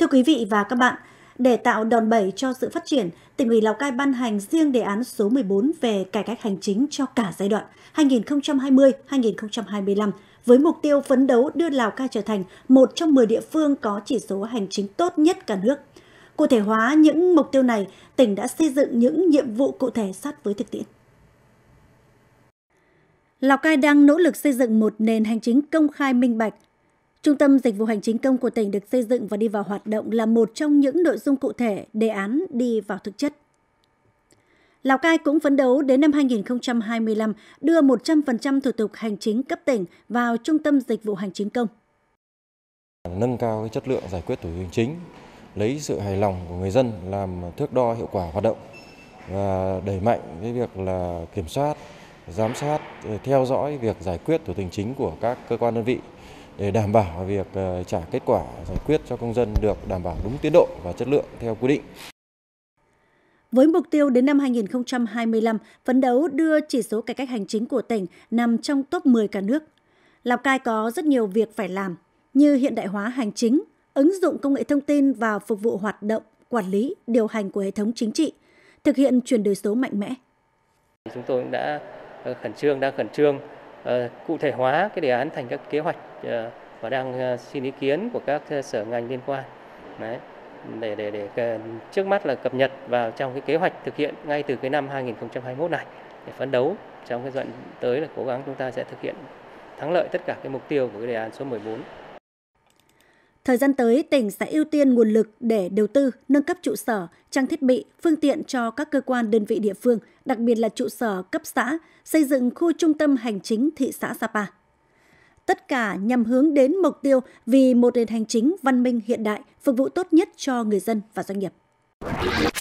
Thưa quý vị và các bạn, để tạo đòn bẩy cho sự phát triển, tỉnh ủy Lào Cai ban hành riêng đề án số 14 về cải cách hành chính cho cả giai đoạn 2020-2025 với mục tiêu phấn đấu đưa Lào Cai trở thành một trong 10 địa phương có chỉ số hành chính tốt nhất cả nước. Cụ thể hóa những mục tiêu này, tỉnh đã xây dựng những nhiệm vụ cụ thể sát với thực tiễn. Lào Cai đang nỗ lực xây dựng một nền hành chính công khai minh bạch, Trung tâm Dịch vụ Hành chính công của tỉnh được xây dựng và đi vào hoạt động là một trong những nội dung cụ thể đề án đi vào thực chất. Lào Cai cũng phấn đấu đến năm 2025 đưa 100% thủ tục hành chính cấp tỉnh vào Trung tâm Dịch vụ Hành chính công. Nâng cao chất lượng giải quyết thủ tục hành chính, lấy sự hài lòng của người dân làm thước đo hiệu quả hoạt động và đẩy mạnh cái việc là kiểm soát, giám sát, theo dõi việc giải quyết thủ tục hành chính của các cơ quan đơn vị để đảm bảo việc ờ, trả kết quả giải quyết cho công dân được đảm bảo đúng tiến độ và chất lượng theo quy định. Với mục tiêu đến năm 2025, phấn đấu đưa chỉ số cải cách hành chính của tỉnh nằm trong top 10 cả nước. Lào Cai có rất nhiều việc phải làm, như hiện đại hóa hành chính, ứng dụng công nghệ thông tin vào phục vụ hoạt động, quản lý, điều hành của hệ thống chính trị, thực hiện chuyển đổi số mạnh mẽ. Chúng tôi đã ờ, khẩn trương, đang khẩn trương Ờ, cụ thể hóa cái đề án thành các kế hoạch ờ, và đang ờ, xin ý kiến của các sở ngành liên quan Đấy, để để để trước mắt là cập nhật vào trong cái kế hoạch thực hiện ngay từ cái năm 2021 này để phấn đấu trong cái giai đoạn tới là cố gắng chúng ta sẽ thực hiện thắng lợi tất cả cái mục tiêu của cái đề án số 14. Thời gian tới, tỉnh sẽ ưu tiên nguồn lực để đầu tư, nâng cấp trụ sở, trang thiết bị, phương tiện cho các cơ quan đơn vị địa phương, đặc biệt là trụ sở cấp xã, xây dựng khu trung tâm hành chính thị xã Sapa. Tất cả nhằm hướng đến mục tiêu vì một nền hành chính văn minh hiện đại, phục vụ tốt nhất cho người dân và doanh nghiệp.